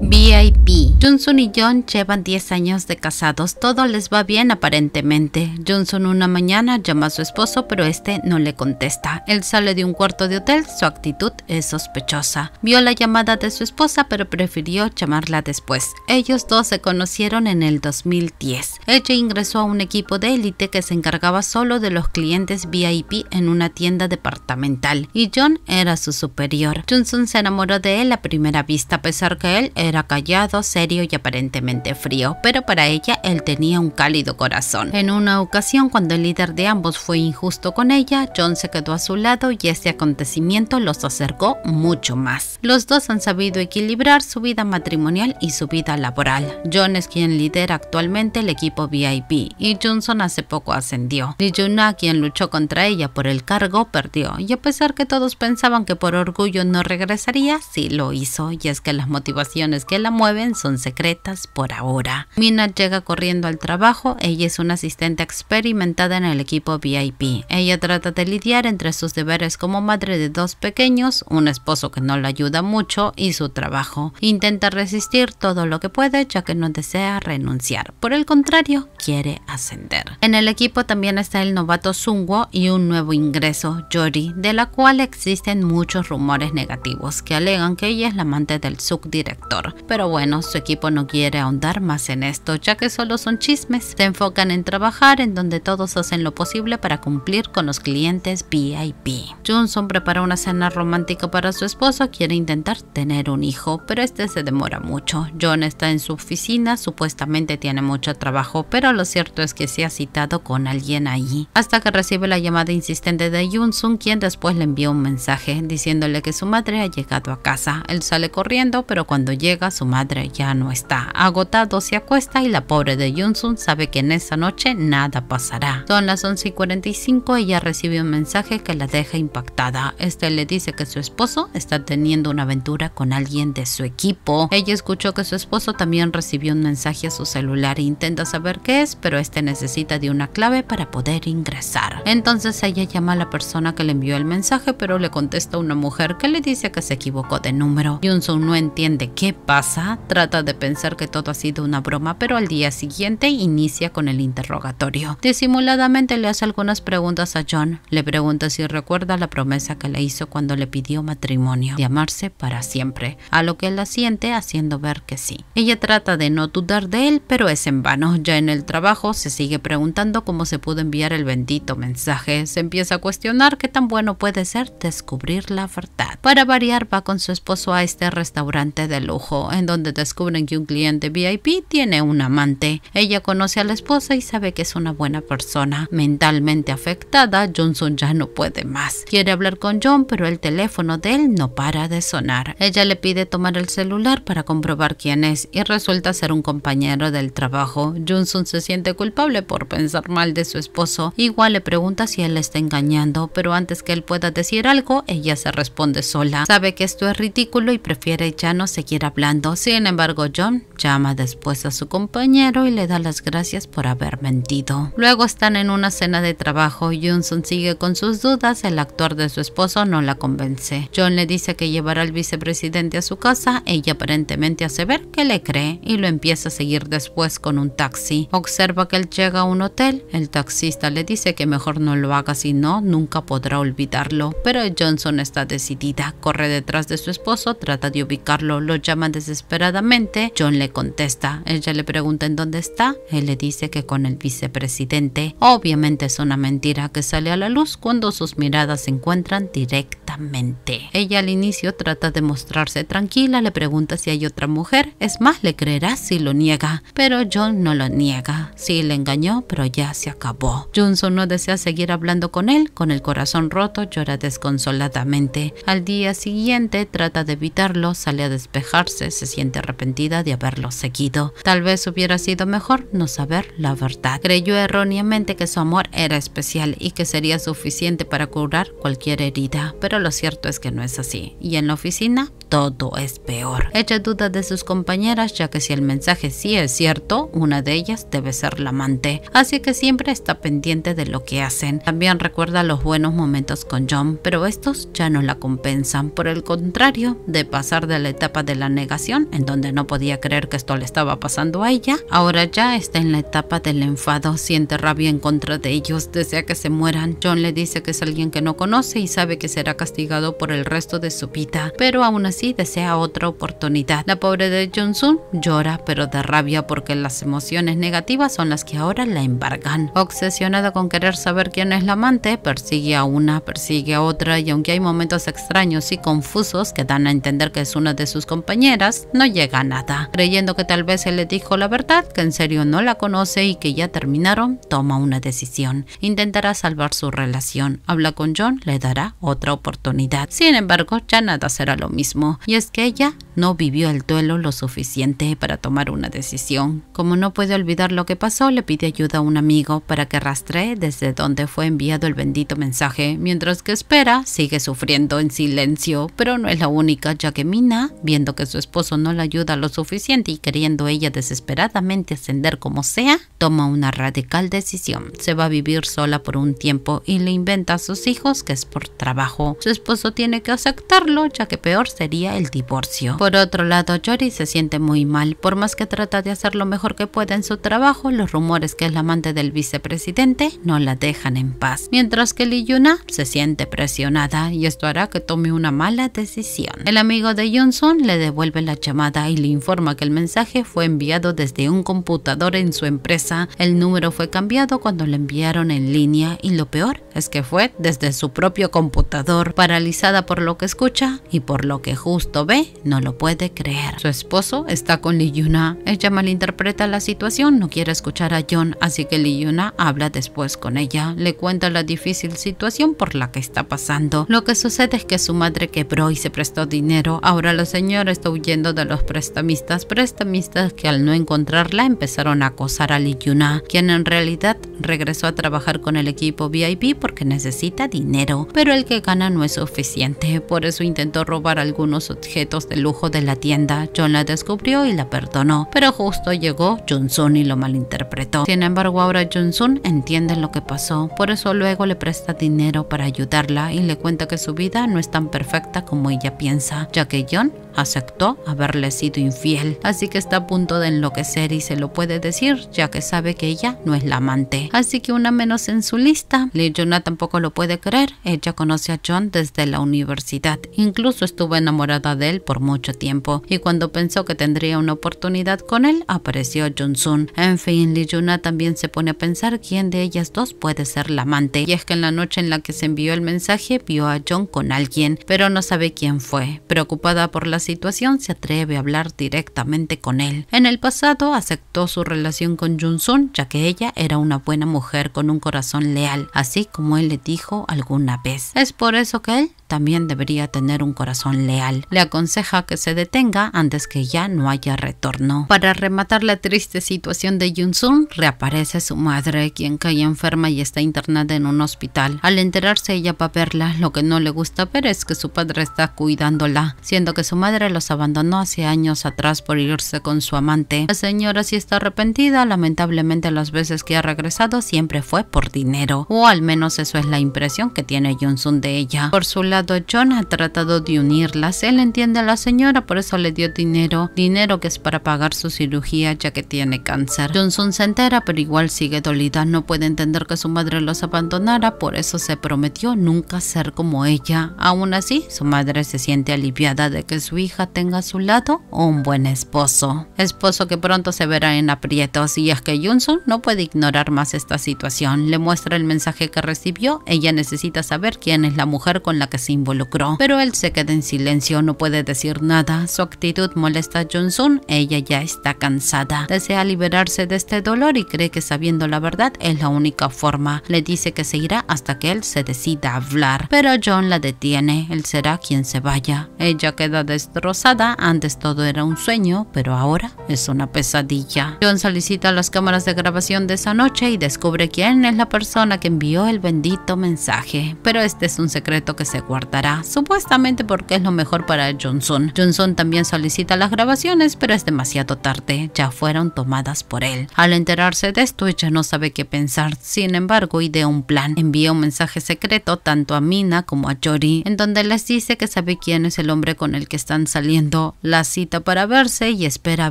VIP. Junsun y John llevan 10 años de casados. Todo les va bien aparentemente. Junsun una mañana llama a su esposo pero este no le contesta. Él sale de un cuarto de hotel, su actitud es sospechosa. Vio la llamada de su esposa pero prefirió llamarla después. Ellos dos se conocieron en el 2010. Ella ingresó a un equipo de élite que se encargaba solo de los clientes VIP en una tienda departamental y John era su superior. Junsun se enamoró de él a primera vista a pesar que él era callado, serio y aparentemente frío, pero para ella él tenía un cálido corazón. En una ocasión, cuando el líder de ambos fue injusto con ella, John se quedó a su lado y este acontecimiento los acercó mucho más. Los dos han sabido equilibrar su vida matrimonial y su vida laboral. John es quien lidera actualmente el equipo VIP y Johnson hace poco ascendió. Y Juna, quien luchó contra ella por el cargo, perdió y a pesar que todos pensaban que por orgullo no regresaría, sí lo hizo y es que las motivaciones que la mueven son secretas por ahora. Mina llega corriendo al trabajo, ella es una asistente experimentada en el equipo VIP. Ella trata de lidiar entre sus deberes como madre de dos pequeños, un esposo que no la ayuda mucho y su trabajo. Intenta resistir todo lo que puede ya que no desea renunciar. Por el contrario, quiere ascender. En el equipo también está el novato zungo y un nuevo ingreso, Yori, de la cual existen muchos rumores negativos que alegan que ella es la amante del subdirector. Pero bueno, su equipo no quiere ahondar más en esto, ya que solo son chismes. Se enfocan en trabajar en donde todos hacen lo posible para cumplir con los clientes VIP. Johnson prepara una cena romántica para su esposo, quiere intentar tener un hijo, pero este se demora mucho. John está en su oficina, supuestamente tiene mucho trabajo, pero lo cierto es que se ha citado con alguien ahí. Hasta que recibe la llamada insistente de Junsun, quien después le envía un mensaje diciéndole que su madre ha llegado a casa. Él sale corriendo, pero cuando llega llega, su madre ya no está. Agotado se acuesta y la pobre de Yunsun sabe que en esa noche nada pasará. Son las 11:45 ella recibe un mensaje que la deja impactada. Este le dice que su esposo está teniendo una aventura con alguien de su equipo. Ella escuchó que su esposo también recibió un mensaje a su celular e intenta saber qué es, pero este necesita de una clave para poder ingresar. Entonces ella llama a la persona que le envió el mensaje, pero le contesta una mujer que le dice que se equivocó de número. Yunsun no entiende qué pasa, trata de pensar que todo ha sido una broma, pero al día siguiente inicia con el interrogatorio. Disimuladamente le hace algunas preguntas a John, le pregunta si recuerda la promesa que le hizo cuando le pidió matrimonio, de amarse para siempre, a lo que él asiente haciendo ver que sí. Ella trata de no dudar de él, pero es en vano. Ya en el trabajo se sigue preguntando cómo se pudo enviar el bendito mensaje, se empieza a cuestionar qué tan bueno puede ser descubrir la verdad. Para variar va con su esposo a este restaurante de lujo en donde descubren que un cliente VIP tiene un amante. Ella conoce a la esposa y sabe que es una buena persona. Mentalmente afectada, Johnson ya no puede más. Quiere hablar con John, pero el teléfono de él no para de sonar. Ella le pide tomar el celular para comprobar quién es y resulta ser un compañero del trabajo. Johnson se siente culpable por pensar mal de su esposo. Igual le pregunta si él le está engañando, pero antes que él pueda decir algo, ella se responde sola. Sabe que esto es ridículo y prefiere ya no seguir hablando sin embargo, John llama después a su compañero y le da las gracias por haber mentido. Luego están en una cena de trabajo. Johnson sigue con sus dudas. El actor de su esposo no la convence. John le dice que llevará al vicepresidente a su casa. Ella aparentemente hace ver que le cree y lo empieza a seguir después con un taxi. Observa que él llega a un hotel. El taxista le dice que mejor no lo haga si no, nunca podrá olvidarlo. Pero Johnson está decidida. Corre detrás de su esposo, trata de ubicarlo, lo llaman desesperadamente. John le contesta. Ella le pregunta en dónde está. Él le dice que con el vicepresidente. Obviamente es una mentira que sale a la luz cuando sus miradas se encuentran directamente. Ella al inicio trata de mostrarse tranquila, le pregunta si hay otra mujer. Es más, le creerá si lo niega. Pero John no lo niega. Sí, le engañó, pero ya se acabó. Johnson no desea seguir hablando con él. Con el corazón roto, llora desconsoladamente. Al día siguiente trata de evitarlo, sale a despejarse se siente arrepentida de haberlo seguido. Tal vez hubiera sido mejor no saber la verdad. Creyó erróneamente que su amor era especial y que sería suficiente para curar cualquier herida, pero lo cierto es que no es así. Y en la oficina todo es peor. Echa duda de sus compañeras ya que si el mensaje sí es cierto, una de ellas debe ser la amante, así que siempre está pendiente de lo que hacen. También recuerda los buenos momentos con John, pero estos ya no la compensan. Por el contrario, de pasar de la etapa de la negación, en donde no podía creer que esto le estaba pasando a ella, ahora ya está en la etapa del enfado, siente rabia en contra de ellos, desea que se mueran. John le dice que es alguien que no conoce y sabe que será castigado por el resto de su vida, pero aún así desea otra oportunidad. La pobre de jun sun llora pero de rabia porque las emociones negativas son las que ahora la embargan. Obsesionada con querer saber quién es la amante, persigue a una, persigue a otra y aunque hay momentos extraños y confusos que dan a entender que es una de sus compañeras, no llega a nada. Creyendo que tal vez él le dijo la verdad, que en serio no la conoce y que ya terminaron, toma una decisión. Intentará salvar su relación. Habla con John, le dará otra oportunidad. Sin embargo, ya nada será lo mismo. Y es que ella no vivió el duelo lo suficiente para tomar una decisión. Como no puede olvidar lo que pasó, le pide ayuda a un amigo para que rastree desde donde fue enviado el bendito mensaje. Mientras que espera, sigue sufriendo en silencio, pero no es la única, ya que Mina, viendo que su esposo no la ayuda lo suficiente y queriendo ella desesperadamente ascender como sea, toma una radical decisión. Se va a vivir sola por un tiempo y le inventa a sus hijos que es por trabajo. Su esposo tiene que aceptarlo, ya que peor sería el divorcio. Por otro lado, Yori se siente muy mal. Por más que trata de hacer lo mejor que puede en su trabajo, los rumores que es la amante del vicepresidente no la dejan en paz. Mientras que Yuna se siente presionada y esto hará que tome una mala decisión. El amigo de Johnson le devuelve la llamada y le informa que el mensaje fue enviado desde un computador en su empresa. El número fue cambiado cuando le enviaron en línea y lo peor es que fue desde su propio computador. Paralizada por lo que escucha y por lo que justo ve, no lo puede creer. Su esposo está con Lee Yuna. Ella malinterpreta la situación, no quiere escuchar a John, así que Lee Yuna habla después con ella. Le cuenta la difícil situación por la que está pasando. Lo que sucede es que su madre quebró y se prestó dinero. Ahora la señora está huyendo de los prestamistas, prestamistas que al no encontrarla empezaron a acosar a Lee Yuna, quien en realidad regresó a trabajar con el equipo VIP porque necesita dinero, pero el que gana no es suficiente, por eso intentó robar algunos objetos de lujo de la tienda. John la descubrió y la perdonó, pero justo llegó Jun-sun y lo malinterpretó. Sin embargo, ahora Jun-sun entiende lo que pasó, por eso luego le presta dinero para ayudarla y le cuenta que su vida no es tan perfecta como ella piensa, ya que John aceptó haberle sido infiel, así que está a punto de enloquecer y se lo puede decir ya que sabe que ella no es la amante, así que una menos en su lista. Lee tampoco lo puede creer, ella conoce a John desde la universidad, incluso estuvo enamorada de él por mucho tiempo y cuando pensó que tendría una oportunidad con él, apareció Jun-sun. En fin, Lee Yuna también se pone a pensar quién de ellas dos puede ser la amante y es que en la noche en la que se envió el mensaje vio a John con alguien, pero no sabe quién fue. Preocupada por la situación, se atreve a hablar directamente con él. En el pasado aceptó su relación con jun ya que ella era una buena mujer con un corazón leal, así como él le dijo alguna vez. Es por eso que él también debería tener un corazón leal. Le aconseja que se detenga antes que ya no haya retorno. Para rematar la triste situación de Yun-sun, reaparece su madre, quien cae enferma y está internada en un hospital. Al enterarse ella para verla, lo que no le gusta ver es que su padre está cuidándola, siendo que su madre los abandonó hace años atrás por irse con su amante. La señora sí está arrepentida, lamentablemente las veces que ha regresado siempre fue por dinero, o al menos eso es la impresión que tiene Yun-sun de ella. Por su lado, John ha tratado de unirlas, él entiende a la señora por eso le dio dinero, dinero que es para pagar su cirugía ya que tiene cáncer. Johnson se entera pero igual sigue dolida, no puede entender que su madre los abandonara, por eso se prometió nunca ser como ella. Aún así, su madre se siente aliviada de que su hija tenga a su lado un buen esposo. Esposo que pronto se verá en aprietos y es que Johnson no puede ignorar más esta situación. Le muestra el mensaje que recibió, ella necesita saber quién es la mujer con la que se involucró. Pero él se queda en silencio, no puede decir nada su actitud molesta a jun ella ya está cansada. Desea liberarse de este dolor y cree que sabiendo la verdad es la única forma. Le dice que se irá hasta que él se decida a hablar, pero John la detiene, él será quien se vaya. Ella queda destrozada, antes todo era un sueño, pero ahora es una pesadilla. John solicita las cámaras de grabación de esa noche y descubre quién es la persona que envió el bendito mensaje, pero este es un secreto que se guardará, supuestamente porque es lo mejor para Johnson. Johnson también solicita las grabaciones, pero es demasiado tarde, ya fueron tomadas por él. Al enterarse de esto, ella no sabe qué pensar, sin embargo, idea un plan. Envía un mensaje secreto tanto a Mina como a Jori, en donde les dice que sabe quién es el hombre con el que están saliendo. La cita para verse y espera a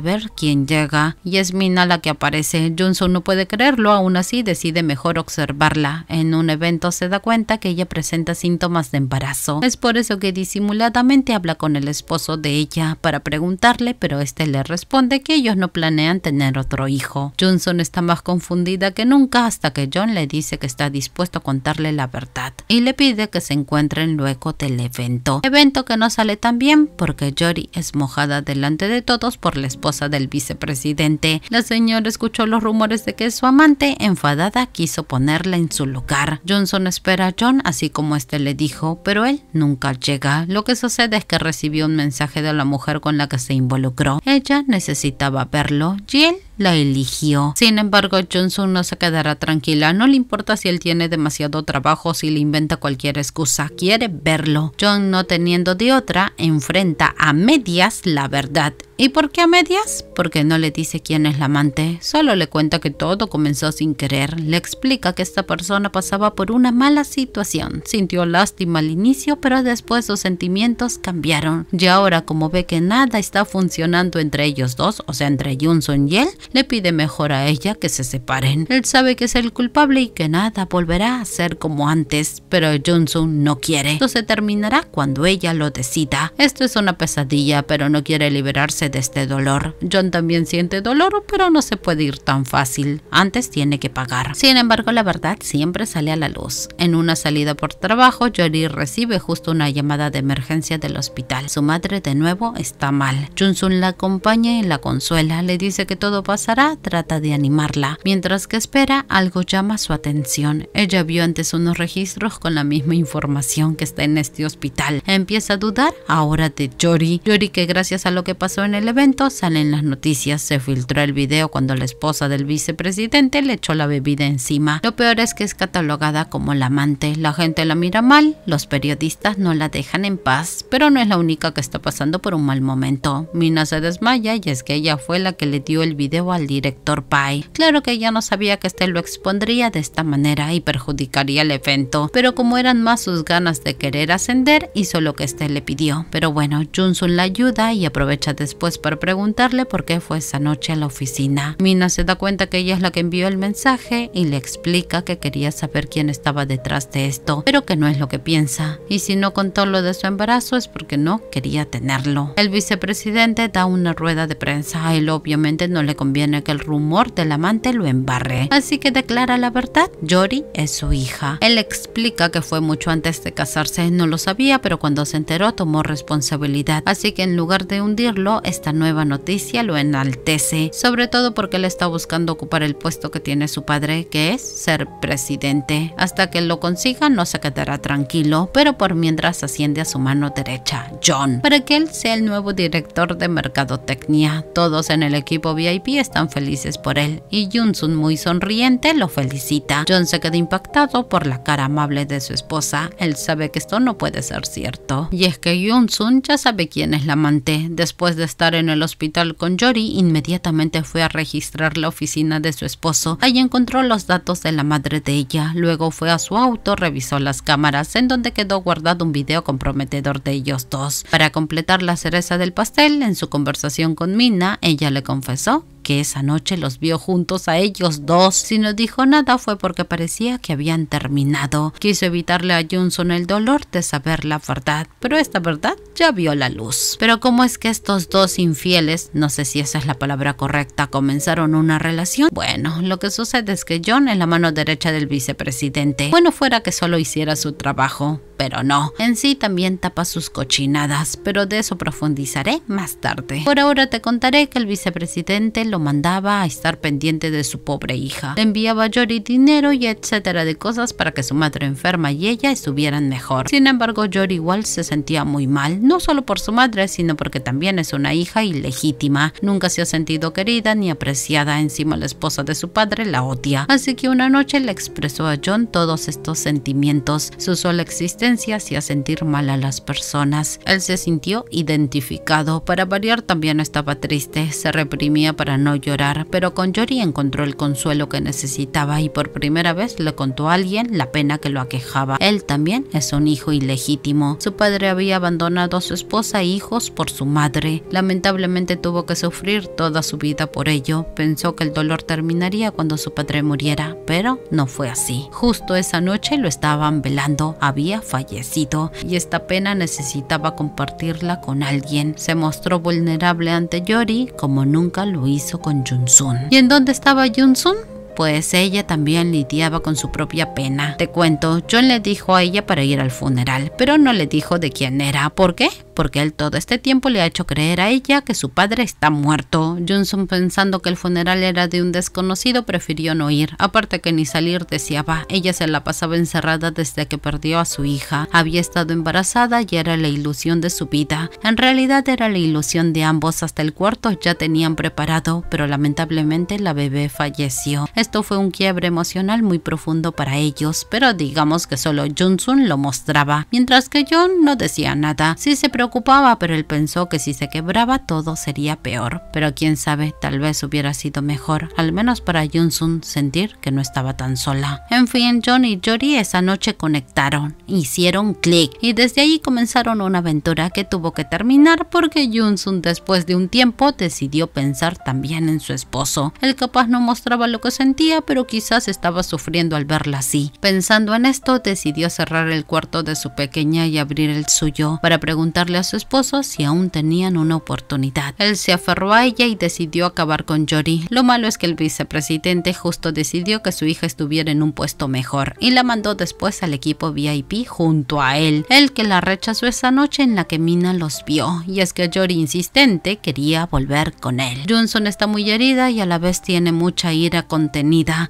ver quién llega. Y es Mina la que aparece. Johnson no puede creerlo, aún así decide mejor observarla. En un evento se da cuenta que ella presenta síntomas de embarazo. Es por eso que disimuladamente habla con el esposo de ella para preguntarle, pero este le responde que ellos no planean tener otro hijo. Johnson está más confundida que nunca hasta que John le dice que está dispuesto a contarle la verdad y le pide que se encuentren luego del evento. Evento que no sale tan bien porque Jory es mojada delante de todos por la esposa del vicepresidente. La señora escuchó los rumores de que su amante, enfadada, quiso ponerla en su lugar. Johnson espera a John así como este le dijo, pero él nunca llega. Lo que sucede es que recibió un mensaje de la mujer con la que se involucró. Ella necesitaba verlo y la eligió. Sin embargo, Johnson no se quedará tranquila, no le importa si él tiene demasiado trabajo, ...o si le inventa cualquier excusa, quiere verlo. John no teniendo de otra, enfrenta a medias la verdad. ¿Y por qué a medias? Porque no le dice quién es la amante, solo le cuenta que todo comenzó sin querer, le explica que esta persona pasaba por una mala situación, sintió lástima al inicio, pero después sus sentimientos cambiaron, y ahora como ve que nada está funcionando entre ellos dos, o sea, entre Johnson y él, le pide mejor a ella que se separen. Él sabe que es el culpable y que nada volverá a ser como antes, pero Junsun no quiere. Esto se terminará cuando ella lo decida. Esto es una pesadilla, pero no quiere liberarse de este dolor. John también siente dolor, pero no se puede ir tan fácil. Antes tiene que pagar. Sin embargo, la verdad siempre sale a la luz. En una salida por trabajo, Jory recibe justo una llamada de emergencia del hospital. Su madre de nuevo está mal. Junsun la acompaña y la consuela. Le dice que todo pasa Sara trata de animarla, mientras que espera algo llama su atención. Ella vio antes unos registros con la misma información que está en este hospital. Empieza a dudar ahora de Jory. Jory que gracias a lo que pasó en el evento salen las noticias. Se filtró el video cuando la esposa del vicepresidente le echó la bebida encima. Lo peor es que es catalogada como la amante. La gente la mira mal, los periodistas no la dejan en paz, pero no es la única que está pasando por un mal momento. Mina se desmaya y es que ella fue la que le dio el video al director Pai. Claro que ella no sabía que este lo expondría de esta manera y perjudicaría el evento, pero como eran más sus ganas de querer ascender, hizo lo que este le pidió. Pero bueno, Junsun la ayuda y aprovecha después para preguntarle por qué fue esa noche a la oficina. Mina se da cuenta que ella es la que envió el mensaje y le explica que quería saber quién estaba detrás de esto, pero que no es lo que piensa. Y si no contó lo de su embarazo es porque no quería tenerlo. El vicepresidente da una rueda de prensa. y él obviamente no le conviene viene que el rumor del amante lo embarre. Así que declara la verdad, Jory es su hija. Él explica que fue mucho antes de casarse, no lo sabía, pero cuando se enteró tomó responsabilidad. Así que en lugar de hundirlo, esta nueva noticia lo enaltece, sobre todo porque él está buscando ocupar el puesto que tiene su padre, que es ser presidente. Hasta que lo consiga no se quedará tranquilo, pero por mientras asciende a su mano derecha, John, para que él sea el nuevo director de mercadotecnia. Todos en el equipo VIP están felices por él y Junsun muy sonriente lo felicita. John se queda impactado por la cara amable de su esposa. Él sabe que esto no puede ser cierto. Y es que Yun-sun ya sabe quién es la amante. Después de estar en el hospital con Yori, inmediatamente fue a registrar la oficina de su esposo. Ahí encontró los datos de la madre de ella. Luego fue a su auto, revisó las cámaras en donde quedó guardado un video comprometedor de ellos dos. Para completar la cereza del pastel, en su conversación con Mina, ella le confesó que esa noche los vio juntos a ellos dos. Si no dijo nada fue porque parecía que habían terminado. Quiso evitarle a Johnson el dolor de saber la verdad, pero esta verdad ya vio la luz. Pero ¿cómo es que estos dos infieles, no sé si esa es la palabra correcta, comenzaron una relación? Bueno, lo que sucede es que John es la mano derecha del vicepresidente. Bueno fuera que solo hiciera su trabajo, pero no. En sí también tapa sus cochinadas, pero de eso profundizaré más tarde. Por ahora te contaré que el vicepresidente lo mandaba a estar pendiente de su pobre hija. Le enviaba a Jory dinero y etcétera de cosas para que su madre enferma y ella estuvieran mejor. Sin embargo, Jory igual se sentía muy mal, no solo por su madre, sino porque también es una hija ilegítima. Nunca se ha sentido querida ni apreciada. Encima la esposa de su padre la odia. Así que una noche le expresó a John todos estos sentimientos. Su sola existencia hacía sentir mal a las personas. Él se sintió identificado. Para variar también estaba triste. Se reprimía para no llorar, pero con Yori encontró el consuelo que necesitaba y por primera vez le contó a alguien la pena que lo aquejaba. Él también es un hijo ilegítimo. Su padre había abandonado a su esposa e hijos por su madre. Lamentablemente tuvo que sufrir toda su vida por ello. Pensó que el dolor terminaría cuando su padre muriera, pero no fue así. Justo esa noche lo estaban velando, había fallecido y esta pena necesitaba compartirla con alguien. Se mostró vulnerable ante Yori como nunca lo hizo con Junsun. ¿Y en dónde estaba Junsun? pues ella también lidiaba con su propia pena. Te cuento, John le dijo a ella para ir al funeral, pero no le dijo de quién era. ¿Por qué? Porque él todo este tiempo le ha hecho creer a ella que su padre está muerto. Johnson pensando que el funeral era de un desconocido prefirió no ir, aparte que ni salir deseaba. Ella se la pasaba encerrada desde que perdió a su hija. Había estado embarazada y era la ilusión de su vida. En realidad era la ilusión de ambos, hasta el cuarto ya tenían preparado, pero lamentablemente la bebé falleció. Esto fue un quiebre emocional muy profundo para ellos, pero digamos que solo Junsun lo mostraba, mientras que John no decía nada. Sí se preocupaba, pero él pensó que si se quebraba todo sería peor. Pero quién sabe, tal vez hubiera sido mejor, al menos para Junsun sentir que no estaba tan sola. En fin, John y Jory esa noche conectaron, hicieron clic y desde ahí comenzaron una aventura que tuvo que terminar porque Junsun después de un tiempo decidió pensar también en su esposo. El capaz no mostraba lo que sentía pero quizás estaba sufriendo al verla así. Pensando en esto, decidió cerrar el cuarto de su pequeña y abrir el suyo para preguntarle a su esposo si aún tenían una oportunidad. Él se aferró a ella y decidió acabar con Jory. Lo malo es que el vicepresidente justo decidió que su hija estuviera en un puesto mejor y la mandó después al equipo VIP junto a él, el que la rechazó esa noche en la que Mina los vio, y es que Jory insistente quería volver con él. Johnson está muy herida y a la vez tiene mucha ira contenida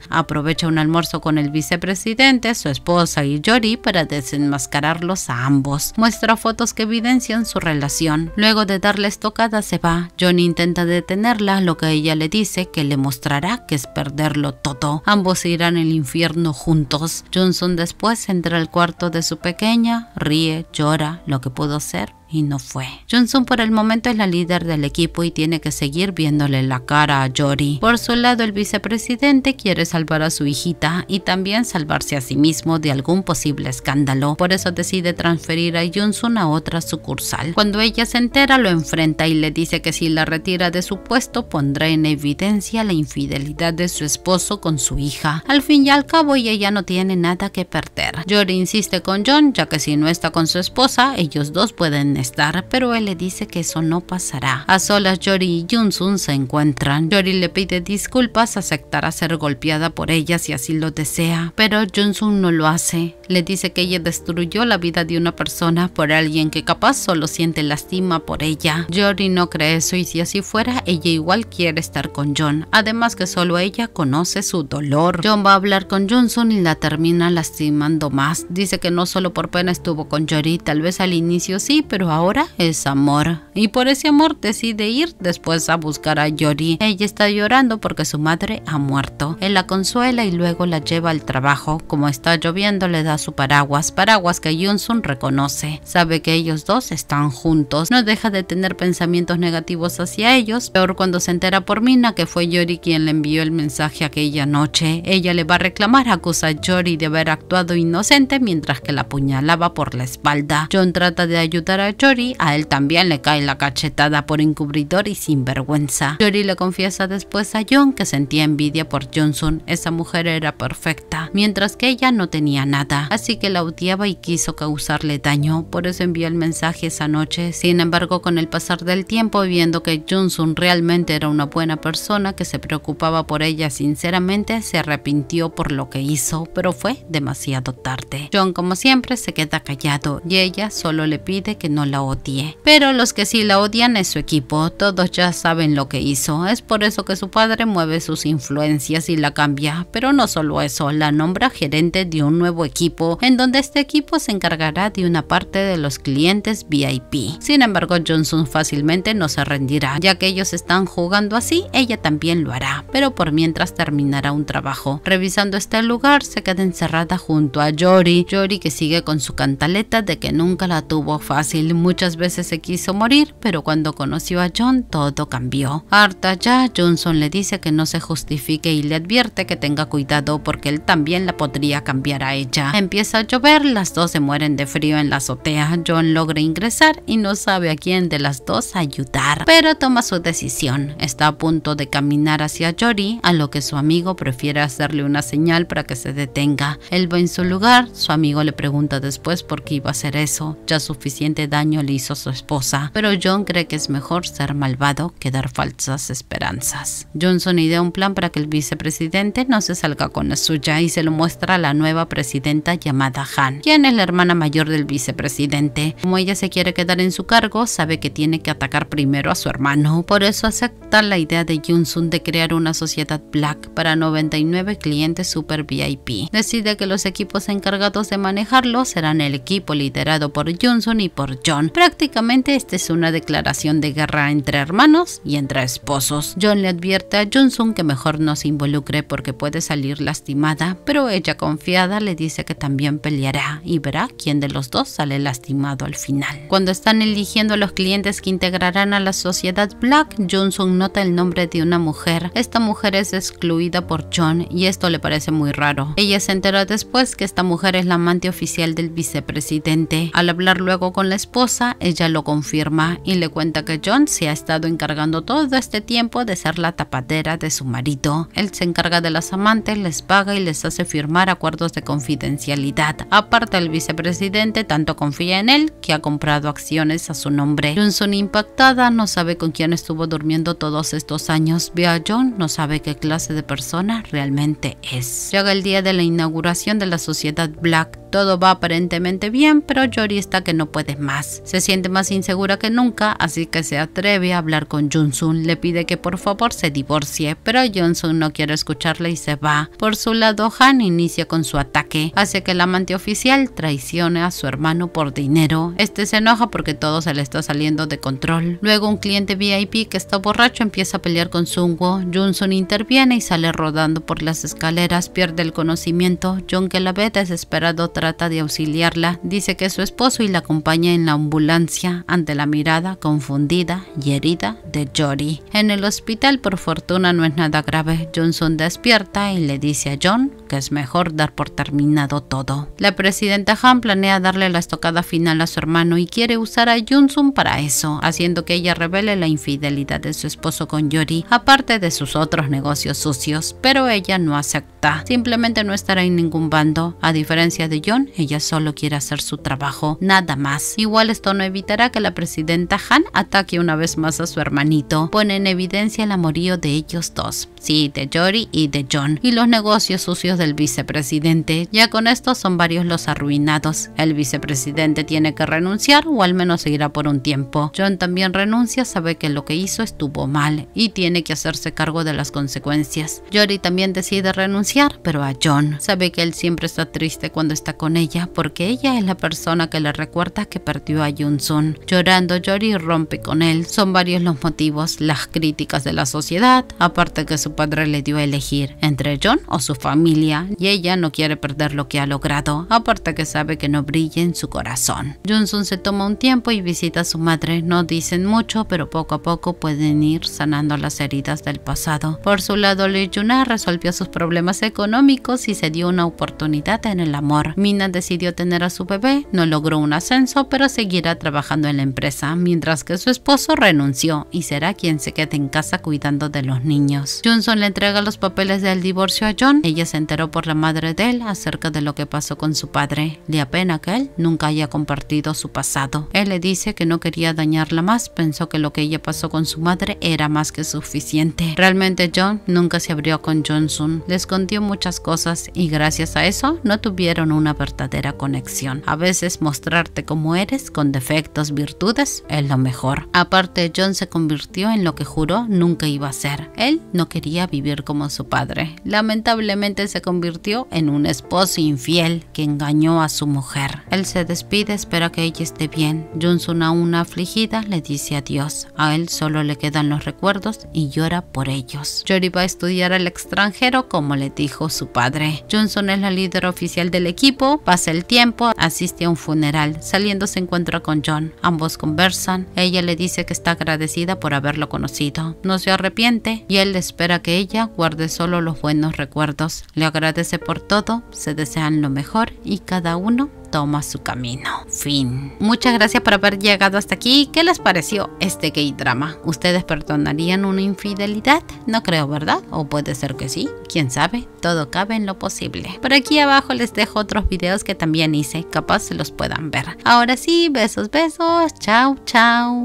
Aprovecha un almuerzo con el vicepresidente, su esposa y Jory para desenmascararlos a ambos. Muestra fotos que evidencian su relación. Luego de darle estocada se va. Johnny intenta detenerla, lo que ella le dice que le mostrará que es perderlo todo. Ambos irán al infierno juntos. Johnson después entra al cuarto de su pequeña, ríe, llora, lo que pudo ser y no fue. Johnson por el momento es la líder del equipo y tiene que seguir viéndole la cara a Jory. Por su lado, el vicepresidente quiere salvar a su hijita y también salvarse a sí mismo de algún posible escándalo. Por eso decide transferir a Johnson a otra sucursal. Cuando ella se entera, lo enfrenta y le dice que si la retira de su puesto pondrá en evidencia la infidelidad de su esposo con su hija. Al fin y al cabo, ella no tiene nada que perder. Jory insiste con John, ya que si no está con su esposa, ellos dos pueden estar, pero él le dice que eso no pasará. A solas Jory y Junsun se encuentran. Jory le pide disculpas, aceptará ser golpeada por ella si así lo desea, pero Junsun no lo hace. Le dice que ella destruyó la vida de una persona por alguien que capaz solo siente lástima por ella. Jory no cree eso y si así fuera, ella igual quiere estar con John, además que solo ella conoce su dolor. John va a hablar con Junsun y la termina lastimando más. Dice que no solo por pena estuvo con Jory, tal vez al inicio sí, pero ahora es amor. Y por ese amor decide ir después a buscar a Yori. Ella está llorando porque su madre ha muerto. Él la consuela y luego la lleva al trabajo. Como está lloviendo le da su paraguas, paraguas que Johnson reconoce. Sabe que ellos dos están juntos. No deja de tener pensamientos negativos hacia ellos. Peor cuando se entera por Mina que fue Yori quien le envió el mensaje aquella noche. Ella le va a reclamar, acusa a Yori de haber actuado inocente mientras que la apuñalaba por la espalda. John trata de ayudar a a a él también le cae la cachetada por encubridor y sin vergüenza, Chori le confiesa después a John que sentía envidia por Johnson, esa mujer era perfecta, mientras que ella no tenía nada, así que la odiaba y quiso causarle daño, por eso envió el mensaje esa noche. Sin embargo, con el pasar del tiempo, viendo que Johnson realmente era una buena persona que se preocupaba por ella sinceramente, se arrepintió por lo que hizo, pero fue demasiado tarde. John, como siempre, se queda callado y ella solo le pide que no la odie. Pero los que sí la odian es su equipo, todos ya saben lo que hizo, es por eso que su padre mueve sus influencias y la cambia, pero no solo eso, la nombra gerente de un nuevo equipo, en donde este equipo se encargará de una parte de los clientes VIP. Sin embargo, Johnson fácilmente no se rendirá, ya que ellos están jugando así, ella también lo hará, pero por mientras terminará un trabajo. Revisando este lugar, se queda encerrada junto a Jory, Jory que sigue con su cantaleta de que nunca la tuvo fácil, muchas veces se quiso morir, pero cuando conoció a John todo cambió. Harta ya, Johnson le dice que no se justifique y le advierte que tenga cuidado porque él también la podría cambiar a ella. Empieza a llover, las dos se mueren de frío en la azotea. John logra ingresar y no sabe a quién de las dos ayudar, pero toma su decisión. Está a punto de caminar hacia Jory, a lo que su amigo prefiere hacerle una señal para que se detenga. Él va en su lugar, su amigo le pregunta después por qué iba a hacer eso, ya suficiente daño le hizo su esposa, pero John cree que es mejor ser malvado que dar falsas esperanzas. Johnson idea un plan para que el vicepresidente no se salga con la suya y se lo muestra a la nueva presidenta llamada Han, quien es la hermana mayor del vicepresidente. Como ella se quiere quedar en su cargo, sabe que tiene que atacar primero a su hermano, por eso acepta la idea de Johnson de crear una sociedad black para 99 clientes super VIP. Decide que los equipos encargados de manejarlo serán el equipo liderado por Johnson y por John Prácticamente esta es una declaración de guerra entre hermanos y entre esposos. John le advierte a Johnson que mejor no se involucre porque puede salir lastimada, pero ella confiada le dice que también peleará y verá quién de los dos sale lastimado al final. Cuando están eligiendo a los clientes que integrarán a la sociedad Black, Johnson nota el nombre de una mujer. Esta mujer es excluida por John y esto le parece muy raro. Ella se entera después que esta mujer es la amante oficial del vicepresidente. Al hablar luego con la esposa, ella lo confirma y le cuenta que John se ha estado encargando todo este tiempo de ser la tapadera de su marido. Él se encarga de las amantes, les paga y les hace firmar acuerdos de confidencialidad. Aparte, el vicepresidente tanto confía en él que ha comprado acciones a su nombre. Johnson impactada no sabe con quién estuvo durmiendo todos estos años. Ve John, no sabe qué clase de persona realmente es. Llega el día de la inauguración de la sociedad Black todo va aparentemente bien, pero Yori está que no puede más. Se siente más insegura que nunca, así que se atreve a hablar con Junsun. Le pide que por favor se divorcie, pero Junsun no quiere escucharle y se va. Por su lado, Han inicia con su ataque. Hace que el amante oficial traicione a su hermano por dinero. Este se enoja porque todo se le está saliendo de control. Luego un cliente VIP que está borracho empieza a pelear con jun Junsun interviene y sale rodando por las escaleras, pierde el conocimiento. John que la ve desesperado trata de auxiliarla, dice que su esposo y la acompaña en la ambulancia ante la mirada confundida y herida de Jory. En el hospital, por fortuna, no es nada grave. Johnson despierta y le dice a John que es mejor dar por terminado todo. La presidenta Han planea darle la estocada final a su hermano y quiere usar a Johnson para eso, haciendo que ella revele la infidelidad de su esposo con Jory, aparte de sus otros negocios sucios, pero ella no acepta. Simplemente no estará en ningún bando, a diferencia de ella solo quiere hacer su trabajo, nada más. Igual esto no evitará que la presidenta Han ataque una vez más a su hermanito. Pone en evidencia el amorío de ellos dos, sí, de Jory y de John, y los negocios sucios del vicepresidente. Ya con esto son varios los arruinados. El vicepresidente tiene que renunciar o al menos seguirá por un tiempo. John también renuncia, sabe que lo que hizo estuvo mal y tiene que hacerse cargo de las consecuencias. Jory también decide renunciar, pero a John. Sabe que él siempre está triste cuando está con ella porque ella es la persona que le recuerda que perdió a Jun-sun. Llorando, Yori rompe con él. Son varios los motivos, las críticas de la sociedad, aparte que su padre le dio a elegir entre John o su familia y ella no quiere perder lo que ha logrado, aparte que sabe que no brilla en su corazón. Johnson se toma un tiempo y visita a su madre. No dicen mucho, pero poco a poco pueden ir sanando las heridas del pasado. Por su lado, Lee Yuna resolvió sus problemas económicos y se dio una oportunidad en el amor decidió tener a su bebé, no logró un ascenso, pero seguirá trabajando en la empresa, mientras que su esposo renunció y será quien se quede en casa cuidando de los niños. Johnson le entrega los papeles del divorcio a John. Ella se enteró por la madre de él acerca de lo que pasó con su padre. Le apena que él nunca haya compartido su pasado. Él le dice que no quería dañarla más, pensó que lo que ella pasó con su madre era más que suficiente. Realmente John nunca se abrió con Johnson, le escondió muchas cosas y gracias a eso no tuvieron una verdadera conexión. A veces mostrarte como eres, con defectos, virtudes, es lo mejor. Aparte, John se convirtió en lo que juró nunca iba a ser. Él no quería vivir como su padre. Lamentablemente se convirtió en un esposo infiel que engañó a su mujer. Él se despide, espera que ella esté bien. Johnson aún afligida le dice adiós. A él solo le quedan los recuerdos y llora por ellos. Jory va a estudiar al extranjero como le dijo su padre. Johnson es la líder oficial del equipo pasa el tiempo, asiste a un funeral. Saliendo se encuentra con John. Ambos conversan. Ella le dice que está agradecida por haberlo conocido. No se arrepiente y él espera que ella guarde solo los buenos recuerdos. Le agradece por todo, se desean lo mejor y cada uno toma su camino. Fin. Muchas gracias por haber llegado hasta aquí. ¿Qué les pareció este gay drama? ¿Ustedes perdonarían una infidelidad? No creo, ¿verdad? O puede ser que sí. ¿Quién sabe? Todo cabe en lo posible. Por aquí abajo les dejo otros videos que también hice. Capaz se los puedan ver. Ahora sí, besos, besos. Chao, chao.